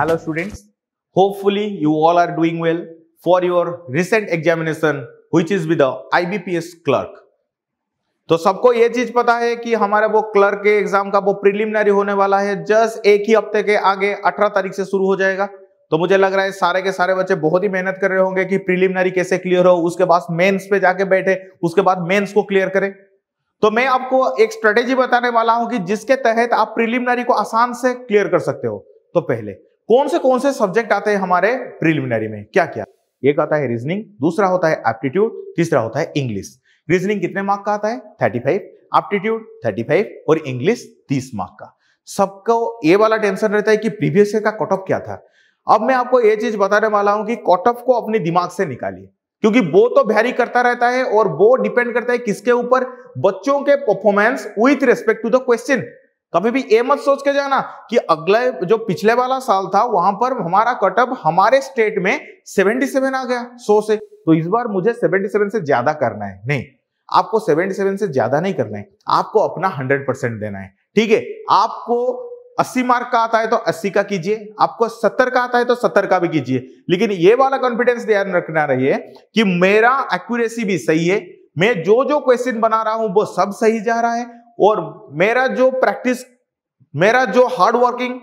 hello students hopefully you all are doing well for your recent examination which is with the IBPS clerk तो सबको ये चीज पता है कि हमारे वो क्लर्क के एग्जाम का वो प्रिलिमिनरी होने वाला है जस्ट एक ही हफ्ते के आगे 18 तारीख से शुरू हो जाएगा तो मुझे लग रहा है सारे के सारे बच्चे बहुत ही मेहनत कर रहे होंगे कि प्रिलिमिनरी कैसे क्लियर हो उसके बाद मेंस पे जाके बैठे उसके बाद मेंस को क्लियर करें तो मैं आपको एक स्ट्रेटेजी बताने वाला हूं कि जिसके तहत आप प्रिलिमिनरी को आसान से क्लियर कर सकते हो तो पहले कौन से कौन से सब्जेक्ट आते हैं हमारे प्रिलिमिनरी में क्या क्या एक आता है रीजनिंग दूसरा होता है एप्टीट्यूड तीसरा होता है इंग्लिश रीजनिंग कितने मार्क का आता है फाइव एप्टीट्यूड फाइव और इंग्लिश तीस मार्क का सबको ये वाला टेंशन रहता है कि प्रीवियस ईयर का कट ऑफ क्या था अब मैं आपको ये चीज बताने वाला हूं कि कट ऑफ को अपने दिमाग से निकालिए क्योंकि वो तो वेरी करता रहता है और वो डिपेंड करता है किसके ऊपर बच्चों के performance with respect to the question कभी भी ये मत सोच के जाना कि अगला जो पिछले वाला साल था वहां पर हमारा कटअप हमारे स्टेट में सेवेंटी सेवन आ गया सो से तो इस बार मुझे सेवन से ज्यादा करना है नहीं आपको सेवन से ज्यादा नहीं करना है आपको अपना हंड्रेड परसेंट देना है ठीक है आपको अस्सी मार्क का आता है तो अस्सी का कीजिए आपको सत्तर का आता है तो सत्तर का भी कीजिए लेकिन ये वाला कॉन्फिडेंस ध्यान रखना रहिए कि मेरा एक्यूरेसी भी सही है मैं जो जो क्वेश्चन बना रहा हूं वो सब सही जा रहा है और मेरा जो प्रैक्टिस मेरा जो हार्ड वर्किंग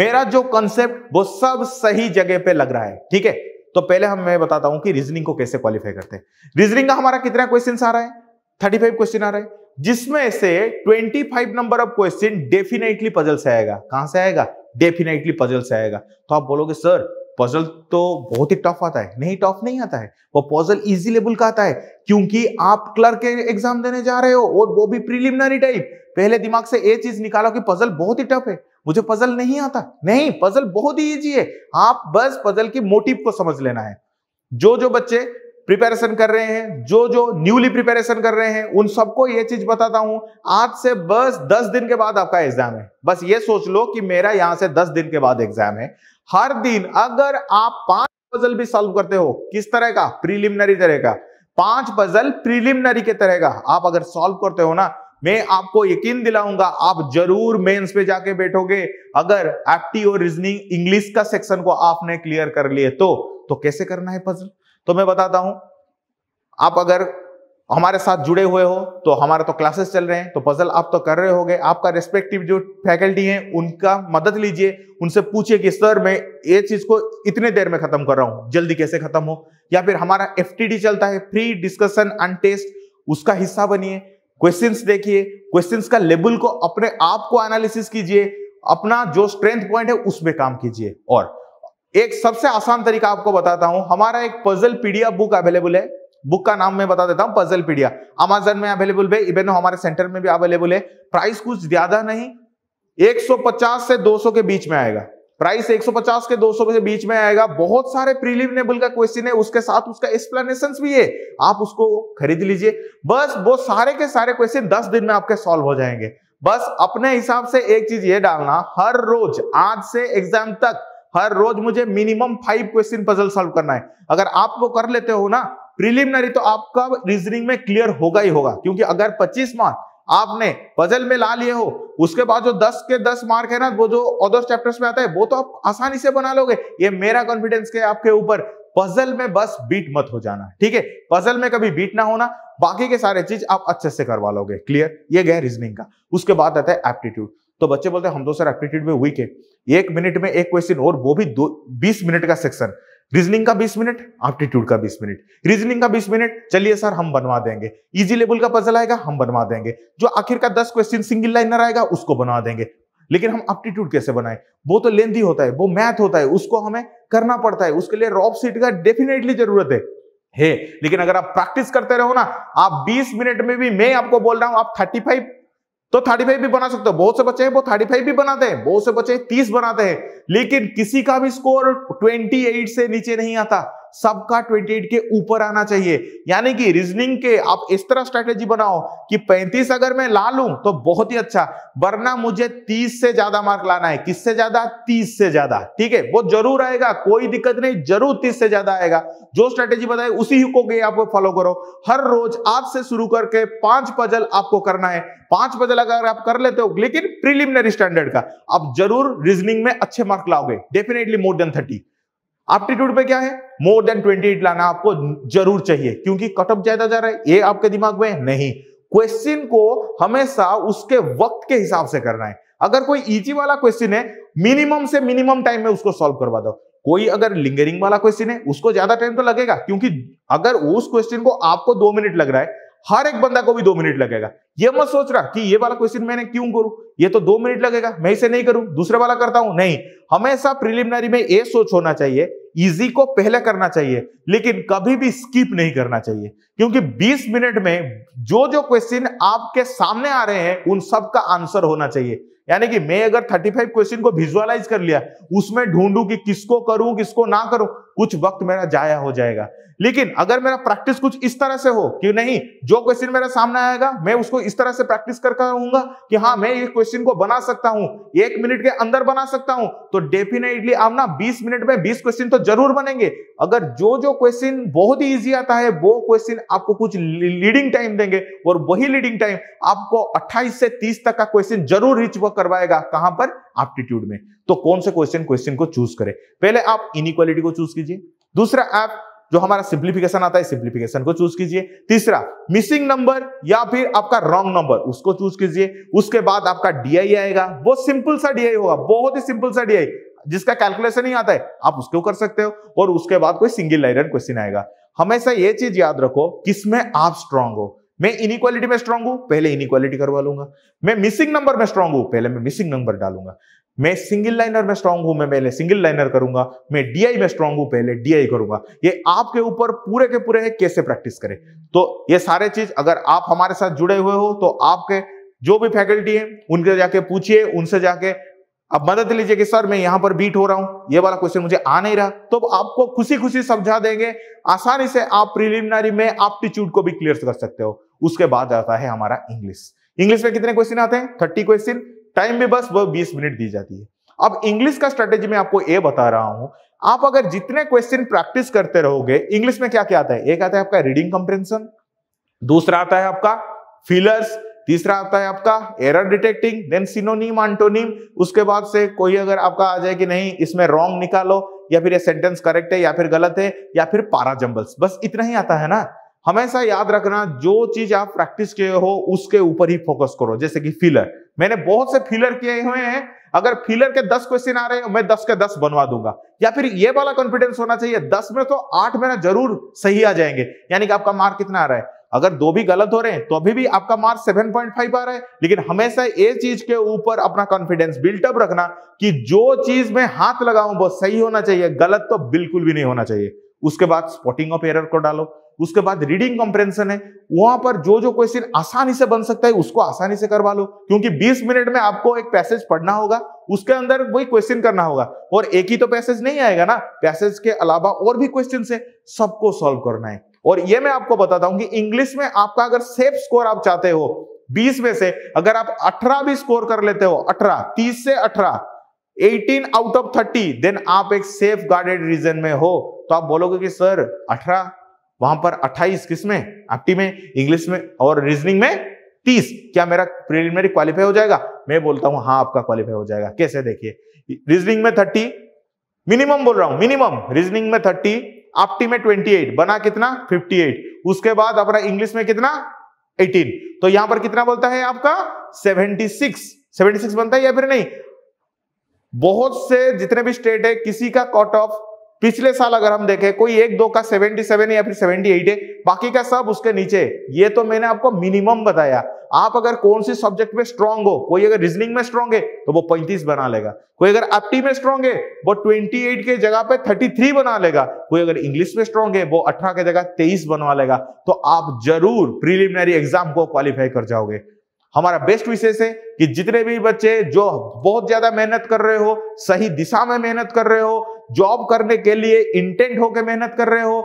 मेरा जो कंसेप्ट वो सब सही जगह पे लग रहा है ठीक है तो पहले हम मैं बताता हूं कि रीजनिंग को कैसे क्वालिफाई करते हैं रीजनिंग का हमारा कितना क्वेश्चन आ रहा है थर्टी फाइव क्वेश्चन आ रहा है जिसमें से twenty five number of question definitely puzzle से आएगा कहां से आएगा डेफिनेटली पजल से आएगा तो आप बोलोगे सर पजल तो बहुत ही टफ आता है नहीं टफ नहीं आता है वो पजल इजी लेवल का आता है क्योंकि आप क्लर्क एग्जाम देने जा रहे हो और वो भी प्रिलिमिनरी टाइप पहले दिमाग से ये चीज निकालो कि पजल बहुत ही टफ है मुझे पजल नहीं आता नहीं पजल बहुत ही ईजी है आप बस पजल की मोटिव को समझ लेना है जो जो बच्चे प्रिपेरेशन कर रहे हैं जो जो न्यूली प्रिपेरेशन कर रहे हैं उन सबको ये चीज बताता हूं आज से बस दस दिन के बाद आपका एग्जाम है बस ये सोच लो कि मेरा यहां से दस दिन के बाद एग्जाम है हर दिन अगर आप पांच पजल भी सॉल्व करते हो किस तरह का प्रीलिमिनरी तरह का पांच पजल प्रीलिमिनरी के तरह का आप अगर सॉल्व करते हो ना मैं आपको यकीन दिलाऊंगा आप जरूर मेंस पे जाके बैठोगे अगर एप्टी और रीजनिंग इंग्लिश का सेक्शन को आपने क्लियर कर लिए तो तो कैसे करना है पजल तो मैं बताता हूं आप अगर हमारे साथ जुड़े हुए हो तो हमारे तो क्लासेस चल रहे हैं तो पजल आप तो कर रहे होगे आपका रेस्पेक्टिव जो फैकल्टी है उनका मदद लीजिए उनसे पूछिए कि सर मैं ये चीज को इतने देर में खत्म कर रहा हूं जल्दी कैसे खत्म हो या फिर हमारा एफ चलता है फ्री डिस्कशन एंड टेस्ट उसका हिस्सा बनिए क्वेश्चंस देखिए क्वेश्चंस का लेबल को अपने आप को एनालिसिस कीजिए अपना जो स्ट्रेंथ पॉइंट है उसमें काम कीजिए और एक सबसे आसान तरीका आपको बताता हूं हमारा एक पजल पीडीएफ बुक अवेलेबल है बुक का नाम मैं बता देता हूँ पजल पीडिया अमेजन में अवेलेबल है इवन हमारे सेंटर में भी अवेलेबल है प्राइस कुछ ज्यादा नहीं 150 से 200 के बीच में आएगा प्राइस 150 के 200 के बीच में आएगा बहुत सारे प्रीलिमिनेबल का क्वेश्चन है उसके साथ उसका एक्सप्लेनेशन भी है आप उसको खरीद लीजिए बस वो सारे के सारे क्वेश्चन दस दिन में आपके सॉल्व हो जाएंगे बस अपने हिसाब से एक चीज ये डालना हर रोज आज से एग्जाम तक हर रोज मुझे minimum five question puzzle solve करना है अगर आप वो कर लेते हो ना प्रिलिमिनरी तो आपका रीजनिंग में क्लियर होगा ही होगा क्योंकि अगर 25 मार्क आपने पजल में ला लिए हो उसके बाद जो 10 के 10 मार्क है ना वो जो अदर चैप्टर्स में आता है वो तो आप आसानी से बना लोगे ये मेरा कॉन्फिडेंस के आपके ऊपर पजल में बस बीट मत हो जाना ठीक है पजल में कभी बीट ना होना बाकी के सारे चीज आप अच्छे से करवा लोगे क्लियर ये गए रीजनिंग का उसके बाद आता है एप्टीट्यूड तो बच्चे बोलते हैं हम तो सर एप्टीट्यूड में वीक है एक मिनट में एक क्वेश्चन और वो भी दो बीस मिनट का सेक्शन रीजनिंग का 20 मिनट एप्टीट्यूड का 20 मिनट रीजनिंग का 20 मिनट चलिए सर हम बनवा देंगे इजी लेवल का पजल आएगा हम बनवा देंगे जो आखिर का 10 क्वेश्चन सिंगल लाइनर आएगा उसको बनवा देंगे लेकिन हम एप्टीट्यूड कैसे बनाए वो तो लेंदी होता है वो मैथ होता है उसको हमें करना पड़ता है उसके लिए रॉप सीट का डेफिनेटली जरूरत है है लेकिन अगर आप प्रैक्टिस करते रहो ना आप 20 मिनट में भी मैं आपको बोल रहा हूं आप 35 तो थर्टी फाइव भी बना सकते हो बहुत से बच्चे हैं वो थर्टी फाइव भी बनाते हैं बहुत से बच्चे तीस बनाते हैं लेकिन किसी का भी स्कोर ट्वेंटी एट से नीचे नहीं आता सबका 28 के ऊपर आना चाहिए यानी कि रीजनिंग के आप इस तरह स्ट्रेटेजी बनाओ कि 35 अगर मैं ला लू तो बहुत ही अच्छा वरना मुझे 30 से ज्यादा मार्क लाना है किससे ज्यादा 30 से ज्यादा ठीक है वो जरूर आएगा कोई दिक्कत नहीं जरूर 30 से ज्यादा आएगा जो स्ट्रेटेजी बताए उसी को गए आप फॉलो करो हर रोज आज से शुरू करके पांच पजल आपको करना है पांच पजल अगर आप कर लेते हो लेकिन प्रिलिमिनरी स्टैंडर्ड का आप जरूर रीजनिंग में अच्छे मार्क लाओगे definitely more than thirty aptitude पे क्या है मोर देन ट्वेंटी लाना आपको जरूर चाहिए क्योंकि कट ऑफ ज्यादा जा रहा है ये आपके दिमाग में नहीं क्वेश्चन को हमेशा उसके वक्त के हिसाब से करना है अगर कोई इजी वाला क्वेश्चन है मिनिमम से मिनिमम टाइम में उसको सॉल्व करवा दो कोई अगर लिंगरिंग वाला क्वेश्चन है उसको ज्यादा टाइम तो लगेगा क्योंकि अगर उस क्वेश्चन को आपको दो मिनट लग रहा है हर एक बंदा को भी दो मिनट लगेगा ये मत सोच रहा कि ये वाला क्वेश्चन मैंने क्यों करूं ये तो दो मिनट लगेगा मैं इसे नहीं करूं दूसरे वाला करता हूं नहीं हमेशा प्रिलिमिनरी में ये सोच होना चाहिए इजी को पहले करना चाहिए लेकिन कभी भी स्किप नहीं करना चाहिए क्योंकि 20 मिनट में जो जो क्वेश्चन आपके सामने आ रहे हैं उन सब का आंसर होना चाहिए यानी कि मैं अगर 35 क्वेश्चन को विजुअलाइज कर लिया उसमें ढूंढू कि किसको करूं किसको ना करूं कुछ वक्त मेरा जाया हो जाएगा लेकिन अगर मेरा प्रैक्टिस कुछ इस तरह से हो कि नहीं जो क्वेश्चन मेरा सामने आएगा मैं उसको इस तरह से प्रैक्टिस करके रहूंगा कि हाँ मैं ये क्वेश्चन को बना सकता हूं एक मिनट के अंदर बना सकता हूं तो डेफिनेटली आप ना बीस मिनट में बीस क्वेश्चन तो जरूर बनेंगे अगर जो जो क्वेश्चन बहुत ही ईजी आता है वो क्वेश्चन आपको कुछ लीडिंग टाइम देंगे और वही लीडिंग टाइम आपको अट्ठाईस से तीस तक का क्वेश्चन जरूर रिच वर्क करवाएगा कहां पर एप्टीट्यूड में तो कौन से क्वेश्चन क्वेश्चन को चूज करें पहले आप इनक्वालिटी को चूज कीजिए दूसरा आप जो हमारा सिंप्लीफिकेशन आता है सिंप्लीफिकेशन को चूज कीजिए तीसरा मिसिंग नंबर या फिर आपका रॉन्ग नंबर उसको चूज कीजिए उसके बाद आपका डीआई आएगा बहुत सिंपल सा डीआई होगा बहुत ही सिंपल सा डीआई जिसका कैलकुलेशन ही आता है आप उसको कर सकते हो और उसके बाद कोई सिंगल लाइन क्वेश्चन आएगा हमेशा ये चीज याद रखो किसमें आप स्ट्रांग हो मैं इनिक्वालिटी में स्ट्रांग हूं पहले इनिक्वालिटी करवा लूंगा मैं मिसिंग नंबर में स्ट्रांग हूं पहले मैं मिसिंग नंबर डालूंगा मैं सिंगल लाइनर में स्ट्रांग हूं मैं पहले सिंगल लाइनर करूंगा मैं डीआई में स्ट्रांग हूं पहले डीआई करूंगा ये आपके ऊपर पूरे के पूरे है कैसे प्रैक्टिस करें तो ये सारे चीज अगर आप हमारे साथ जुड़े हुए हो तो आपके जो भी फैकल्टी है उनके जाके पूछिए उनसे जाके अब मदद लीजिए कि सर मैं यहाँ पर बीट हो रहा हूं ये वाला क्वेश्चन मुझे आ नहीं रहा तो आपको खुशी खुशी समझा देंगे आसानी से आप प्रिलिमिनरी में आप्टीट्यूड को भी क्लियर कर सकते हो उसके बाद आता है हमारा इंग्लिश इंग्लिश में कितने क्वेश्चन आते हैं थर्टी क्वेश्चन टाइम भी बस वह बीस मिनट दी जाती है अब इंग्लिश का स्ट्रेटेजी मैं आपको ये बता रहा हूं आप अगर जितने क्वेश्चन प्रैक्टिस करते रहोगे इंग्लिश में क्या क्या आता है एक आता है आपका रीडिंग कंप्रेंशन दूसरा आता है आपका फिलर्स तीसरा आता है आपका error detecting then synonym antonym उसके बाद से कोई अगर आपका आ जाए कि नहीं इसमें रॉन्ग निकालो या फिर ये सेंटेंस करेक्ट है या फिर गलत है या फिर पारा पाराजम्बल्स बस इतना ही आता है ना हमेशा याद रखना जो चीज आप प्रैक्टिस किए हो उसके ऊपर ही फोकस करो जैसे कि फिलर मैंने बहुत से फिलर किए हुए हैं अगर फिलर के दस क्वेश्चन आ रहे हैं मैं दस के दस बनवा दूंगा या फिर ये वाला कॉन्फिडेंस होना चाहिए दस में तो आठ में ना जरूर सही आ जाएंगे यानी कि आपका मार्क कितना आ रहा है अगर दो भी गलत हो रहे हैं तो अभी भी आपका मार्क 7.5 आ रहा है लेकिन हमेशा ये चीज के ऊपर अपना कॉन्फिडेंस बिल्टअप रखना कि जो चीज में हाथ लगाऊं वो सही होना चाहिए गलत तो बिल्कुल भी नहीं होना चाहिए उसके बाद स्पॉटिंग ऑफ एरर को डालो उसके बाद रीडिंग कॉम्प्रेंशन है वहां पर जो जो क्वेश्चन आसानी से बन सकता है उसको आसानी से करवा लो क्योंकि 20 मिनट में आपको एक पैसेज पढ़ना होगा उसके अंदर वही क्वेश्चन करना होगा और एक ही तो पैसेज नहीं आएगा ना पैसेज के अलावा और भी क्वेश्चन है सबको सॉल्व करना है और ये मैं आपको बताता हूं कि इंग्लिश में आपका अगर सेफ स्कोर आप चाहते हो बीस में से अगर आप अठारह भी स्कोर कर लेते हो अठारह तीस से अठारह 18 आउट ऑफ 30 देन आप एक सेफ गार्डेड रीजन में हो तो आप बोलोगे कि सर वहां पर 28 में एक्टिव में इंग्लिश में और रीजनिंग में 30 क्या मेरा प्रिलिमिनरी क्वालिफाई हो जाएगा मैं बोलता हूं हाँ आपका क्वालिफाई हो जाएगा कैसे देखिए रीजनिंग में 30 मिनिमम बोल रहा हूं मिनिमम रीजनिंग में 30 आपटी में 28 बना कितना 58 उसके बाद अपना इंग्लिश में कितना 18 तो यहां पर कितना बोलता है आपका 76 76 बनता है या फिर नहीं बहुत से जितने भी स्टेट है किसी का कट ऑफ पिछले साल अगर हम देखें कोई एक दो का 77 या फिर 78 है बाकी का सब उसके नीचे ये तो मैंने आपको मिनिमम बताया आप अगर कौन सी सब्जेक्ट में स्ट्रांग हो कोई अगर रीजनिंग में स्ट्रांग है तो वो 35 बना लेगा कोई अगर एप्टी में स्ट्रांग है वो 28 के जगह पे 33 बना लेगा कोई अगर इंग्लिश में स्ट्रांग है वो अठारह के जगह तेईस बनवा लेगा तो आप जरूर प्रिलिमिनरी एग्जाम को क्वालिफाई कर जाओगे हमारा बेस्ट विशेष है कि जितने भी बच्चे जो बहुत ज्यादा मेहनत कर रहे हो सही दिशा में मेहनत कर रहे हो जॉब करने के लिए इंटेंट होकर मेहनत कर रहे हो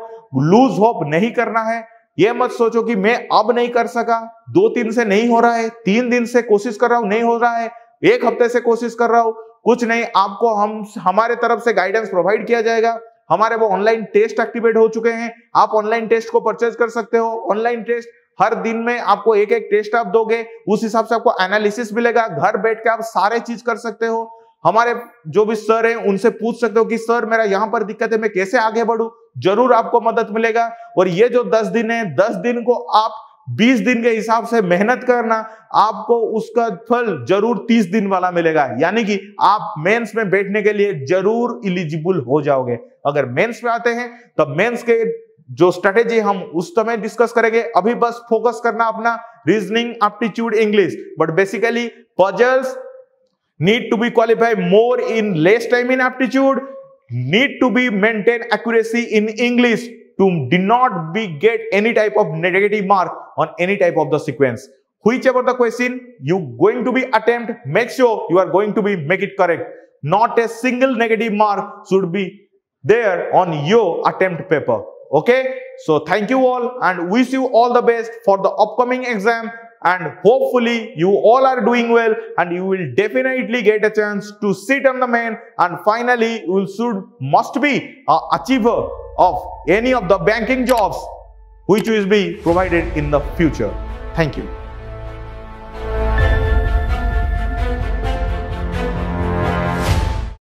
लूज होप नहीं करना है यह मत सोचो कि मैं अब नहीं कर सका दो तीन से नहीं हो रहा है तीन दिन से कोशिश कर रहा हूं नहीं हो रहा है एक हफ्ते से कोशिश कर रहा हूं कुछ नहीं आपको हम हमारे तरफ से गाइडेंस प्रोवाइड किया जाएगा हमारे वो ऑनलाइन टेस्ट एक्टिवेट हो चुके हैं आप ऑनलाइन टेस्ट को परचेज कर सकते हो ऑनलाइन टेस्ट हर दिन में आपको एक एक टेस्ट आप दोगे उस हिसाब से आपको एनालिसिस मिलेगा घर बैठ के आप सारे चीज कर सकते हो हमारे जो भी सर हैं उनसे पूछ सकते हो कि सर मेरा यहाँ पर दिक्कत है मैं कैसे आगे बढ़ू जरूर आपको मदद मिलेगा और ये जो दस दिन है दस दिन को आप 20 दिन के हिसाब से मेहनत करना आपको उसका फल जरूर 30 दिन वाला मिलेगा यानी कि आप मेंस में बैठने के लिए जरूर इलिजिबल हो जाओगे अगर मेंस में आते हैं तो मेंस के जो स्ट्रेटेजी हम उस समय डिस्कस करेंगे अभी बस फोकस करना अपना reasoning aptitude English but basically puzzles need to be qualified more in less time in aptitude, need to be maintain accuracy in English to do not be get any type of negative mark on any type of the sequence. Whichever the question you going to be attempt, make sure you are going to be make it correct. Not a single negative mark should be there on your attempt paper. Okay, so thank you all and wish you all the best for the upcoming exam and hopefully you all are doing well and you will definitely get a chance to sit on the main and finally you should must be a achiever of any of the banking jobs which will be provided in the future. Thank you.